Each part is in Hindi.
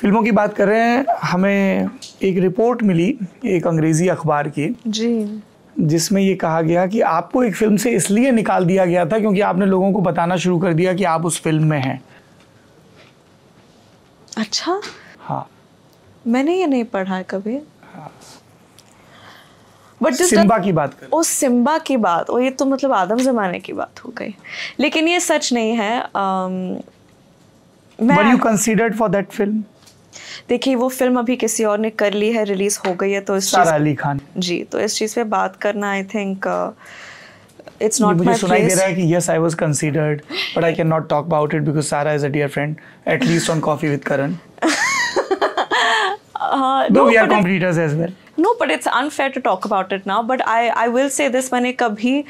फिल्मों की बात कर रहे हैं हमें एक रिपोर्ट मिली एक अंग्रेजी अखबार की जी जिसमें ये कहा गया कि आपको एक फिल्म से इसलिए निकाल दिया गया था क्योंकि आपने लोगों को बताना शुरू कर दिया कि आप उस फिल्म में हैं अच्छा हाँ मैंने ये नहीं पढ़ा है कभी हाँ। सिम्बा की बात कर ओ सिम्बा की बात ओ ये तो मतलब आदम जमाने की बात हो गई लेकिन ये सच नहीं है um, मैं... देखिए वो फिल्म अभी किसी और ने कर ली है रिलीज हो गई है तो इस सारा अली खान जी तो इस चीज़ पे बात करना आई थिंक इट्स नॉट मुझे सुनाई दे रहा है कि yes I was considered but I can not talk about it because Sara is a dear friend at least on Coffee with Karan though we are competitors as well no but it's unfair to talk about it now but I I will say this मैंने कभी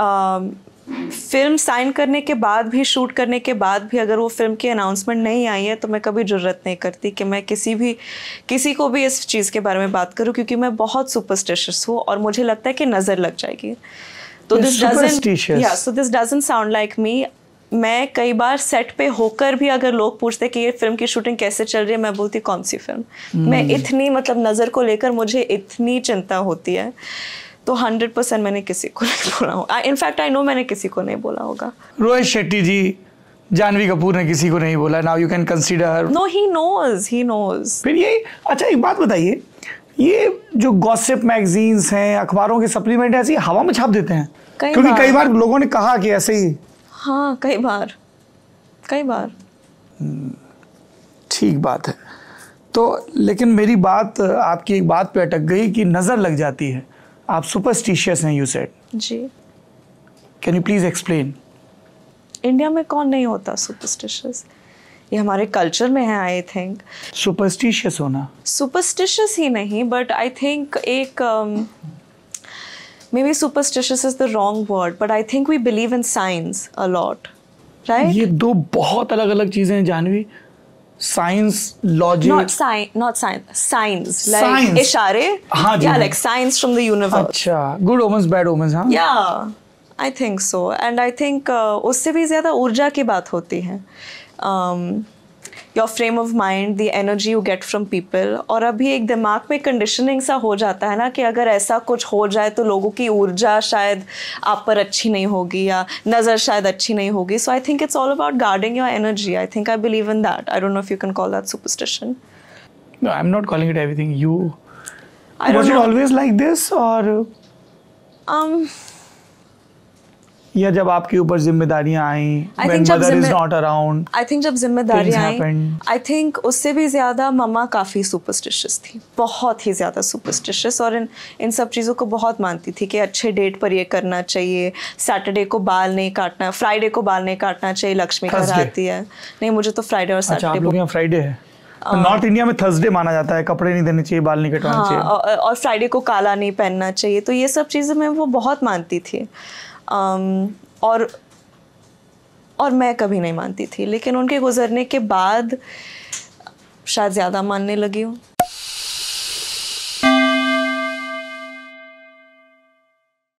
um, फिल्म साइन करने के बाद भी शूट करने के बाद भी अगर वो फिल्म की अनाउंसमेंट नहीं आई है तो मैं कभी ज़रूरत नहीं करती कि मैं किसी भी किसी को भी इस चीज़ के बारे में बात करूँ क्योंकि मैं बहुत सुपरस्टिशियस हूँ और मुझे लगता है कि नज़र लग जाएगी तो दिस डजेंट या so this doesn't sound like me मैं कई बार सेट पे होकर भी अगर लोग पूछते कि ये फिल्म की शूटिंग कैसे चल रही है मैं बोलती कौन सी फिल्म मैं hmm. इतनी मतलब नज़र को लेकर मुझे इतनी चिंता होती है तो हंड्रेड परसेंट मैंने किसी को नहीं बोला होगा इनफैक्ट आई नो मैंने किसी को नहीं बोला होगा रोहित शेट्टी जी जानवी कपूर ने किसी को नहीं बोला now you can consider no he knows he knows फिर ये अच्छा एक बात बताइए ये जो गॉसिप मैगजीन्स हैं अखबारों के सप्लीमेंट ऐसी हवा में छाप देते हैं कई क्योंकि कई बार लोगों ने कहा कि ऐसे ही हाँ कई बार कई बार ठीक बात है तो लेकिन मेरी बात आपकी एक बात पे अटक गई कि नज़र लग जाती है आप सुपरस्टिशियस हैं you said ji can you please explain India में कौन नहीं होता सुपरस्टिशियस ये हमारे कल्चर में है आई थिंक सुपरस्टिशियस होना सुपरस्टिशियस ही नहीं बट आई थिंक एक may be superstitious is the wrong word but I think we believe in science a lot right ये दो बहुत अलग अलग चीज़ें हैं Janvi science logic science not science science like इशारे science bad I think so and I think उससे भी ज्यादा ऊर्जा की बात होती है um, your frame of mind the energy you get from people और अभी एक दिमाग में कंडीशनिंग सा हो जाता है ना कि अगर ऐसा कुछ हो जाए तो लोगों की ऊर्जा शायद आप पर अच्छी नहीं होगी या नज़र शायद अच्छी नहीं होगी so I think it's all about guarding your energy I think I believe in that I don't know if you can call that superstition No, I'm not calling it everything. You I was it always like this or um या जब आपके ऊपर जिम्मेदारियां आई नॉट अराउंड आई थिंक जब जिम्मेदारियां आई आई थिंक उससे भी ज्यादा मम्मा काफी सुपरस्टिशियस थी बहुत ही ज्यादा सुपरस्टिशियस और इन इन सब चीज़ों को बहुत मानती थी कि अच्छे डेट पर ये करना चाहिए सैटरडे को बाल नहीं काटना फ्राइडे को बाल नहीं काटना चाहिए लक्ष्मी घर आती है नहीं मुझे तो फ्राइडे और सैटरडे फ्राइडे है नॉर्थ इंडिया में थर्सडे माना जाता है कपड़े नहीं देने चाहिए बाल नहीं कटवाना हाँ, चाहिए और फ्राइडे को काला नहीं पहनना चाहिए तो ये सब चीज़ें मैं वो बहुत मानती थी और और मैं कभी नहीं मानती थी लेकिन उनके गुजरने के बाद शायद ज़्यादा मानने लगी हूँ